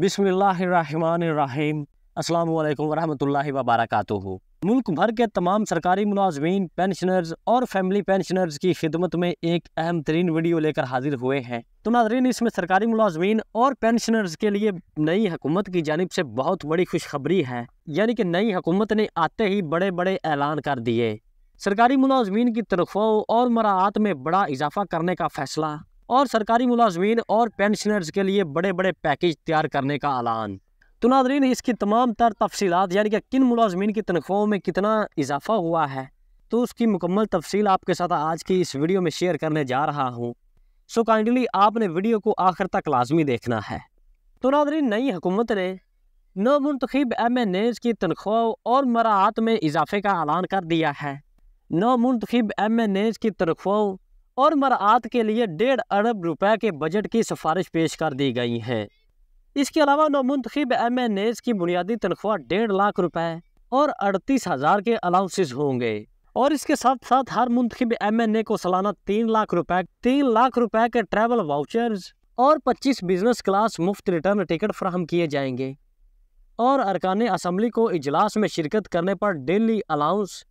बिसमीम अल्लाम वरहमल वबरकत मुल्क भर के तमाम सरकारी मुलाजमीन पेंशनर्स और फैमिली पेंशनर्स की खिदमत में एक अहम तरीन वीडियो लेकर हाजिर हुए हैं तो नाजरीन इसमें सरकारी मुलाजमीन और पेंशनर्स के लिए नई हुकूमत की जानब से बहुत बड़ी खुशखबरी है यानी कि नई हुकूमत ने आते ही बड़े बड़े ऐलान कर दिए सरकारी मुलाजमीन की तनख्वाहों और मराहत में बड़ा इजाफा करने का फैसला और सरकारी मुलाजमीन और पेंशनर्स के लिए बड़े बड़े पैकेज तैयार करने का ऐलान तो नादरीन इसकी तमाम तर तफसीत यानी कि किन मुलाजमीन की तनख्वाहों में कितना इजाफा हुआ है तो उसकी मुकम्मल तफसील आपके साथ आज की इस वीडियो में शेयर करने जा रहा हूँ सो काइंडली आपने वीडियो को आखिर तक लाजमी देखना है तो नादरीन नई हुकूमत ने नौमंतखब एम एन एज की तनख्वाह और मराहत में इजाफे का ऐलान कर दिया है नौमंतखब एम एन एज की तनख्वाह और मरात के लिए डेढ़ अरब रुपए के बजट की सिफारिश पेश कर दी गई है इसके अलावा नौमंतखब एम एन एज की बुनियादी तनख्वाह डेढ़ लाख रुपए और अड़तीस हज़ार के अलाउंसेस होंगे और इसके साथ साथ हर मुंतब एम एन ए को सालाना तीन लाख रुपए तीन लाख रुपए के ट्रैवल वाउचर्स और पच्चीस बिजनेस क्लास मुफ्त रिटर्न टिकट फ्राहम किए जाएंगे और अरकान असम्बली को इजलास में शिरकत करने पर डेली अलाउंस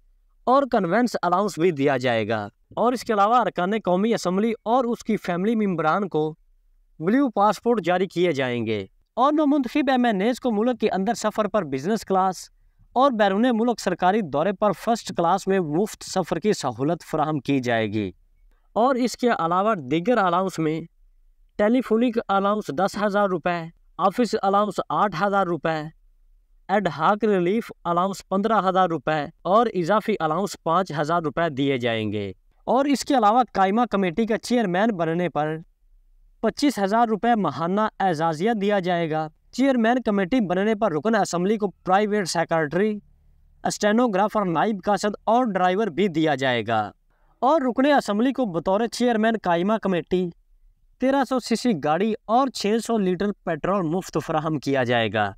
और कन्वेंस अलाउंस भी दिया जाएगा और इसके अलावा अरकान कौमी असम्बली और उसकी फैमिली मम्बरान को ब्लू पासपोर्ट जारी किए जाएंगे और नमुंतखब एम एन एज़ को मुल्क के अंदर सफ़र पर बिजनेस क्लास और बैरून मुल्क सरकारी दौरे पर फर्स्ट क्लास में मुफ्त सफ़र की सहूलत फ्राहम की जाएगी और इसके अलावा दिगर अलाउंस में टेलीफोनिक अलाउंस दस हज़ार रुपये ऑफिस अलाउंस आठ हज़ार रुपये एड हाक रिलीफ अलाउंस पंद्रह हज़ार रुपये और इजाफी अलाउंस पाँच हज़ार रुपये दिए जाएंगे और इसके अलावा कायमा कमेटी का चेयरमैन बनने पर पच्चीस हज़ार रुपये महाना एजाजिया दिया जाएगा चेयरमैन कमेटी बनने पर रुकन असम्बली को प्राइवेट सेक्रेटरी स्टेनोग्राफर नाइब कासद और ड्राइवर भी दिया जाएगा और रुकन असम्बली को बतौर चेयरमैन कायमा कमेटी 1300 सीसी गाड़ी और 600 लीटर पेट्रोल मुफ्त फराहम किया जाएगा